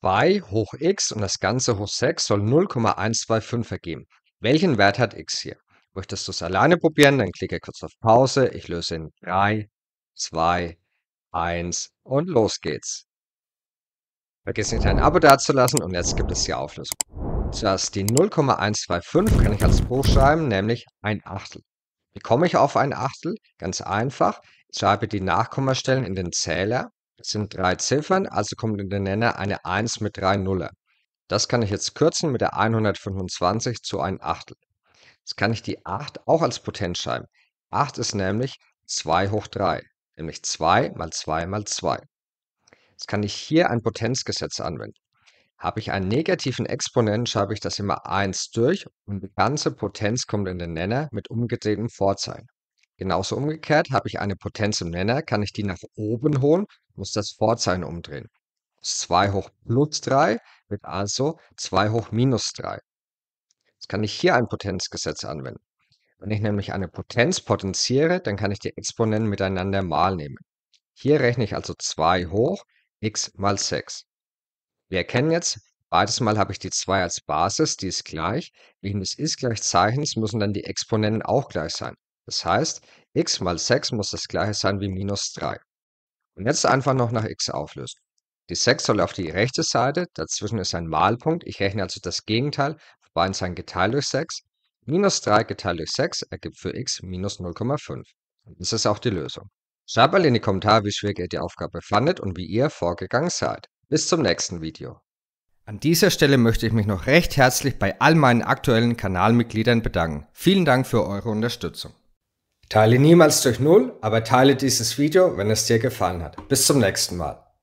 2 hoch x und das Ganze hoch 6 soll 0,125 ergeben. Welchen Wert hat x hier? Möchtest du es alleine probieren, dann klicke kurz auf Pause. Ich löse in 3, 2, 1 und los geht's. Vergiss nicht ein Abo dazulassen und jetzt gibt es die Auflösung. Zuerst die 0,125 kann ich als Bruch schreiben, nämlich ein Achtel. Wie komme ich auf ein Achtel? Ganz einfach. Ich schreibe die Nachkommastellen in den Zähler sind drei Ziffern, also kommt in den Nenner eine 1 mit drei Nuller. Das kann ich jetzt kürzen mit der 125 zu ein Achtel. Jetzt kann ich die 8 auch als Potenz schreiben. 8 ist nämlich 2 hoch 3, nämlich 2 mal 2 mal 2. Jetzt kann ich hier ein Potenzgesetz anwenden. Habe ich einen negativen Exponenten, schreibe ich das immer 1 durch und die ganze Potenz kommt in den Nenner mit umgedrehtem Vorzeichen. Genauso umgekehrt, habe ich eine Potenz im Nenner, kann ich die nach oben holen, muss das Vorzeichen umdrehen. 2 hoch plus 3 wird also 2 hoch minus 3. Jetzt kann ich hier ein Potenzgesetz anwenden. Wenn ich nämlich eine Potenz potenziere, dann kann ich die Exponenten miteinander mal nehmen. Hier rechne ich also 2 hoch x mal 6. Wir erkennen jetzt, beides Mal habe ich die 2 als Basis, die ist gleich. Wegen des ist-gleich-Zeichens müssen dann die Exponenten auch gleich sein. Das heißt, x mal 6 muss das gleiche sein wie minus 3. Und jetzt einfach noch nach x auflösen. Die 6 soll auf die rechte Seite, dazwischen ist ein Malpunkt, ich rechne also das Gegenteil, auf beiden Seiten geteilt durch 6. Minus 3 geteilt durch 6 ergibt für x minus 0,5. Das ist auch die Lösung. Schreibt mal in die Kommentare, wie schwierig ihr die Aufgabe fandet und wie ihr vorgegangen seid. Bis zum nächsten Video. An dieser Stelle möchte ich mich noch recht herzlich bei all meinen aktuellen Kanalmitgliedern bedanken. Vielen Dank für eure Unterstützung. Teile niemals durch Null, aber teile dieses Video, wenn es dir gefallen hat. Bis zum nächsten Mal.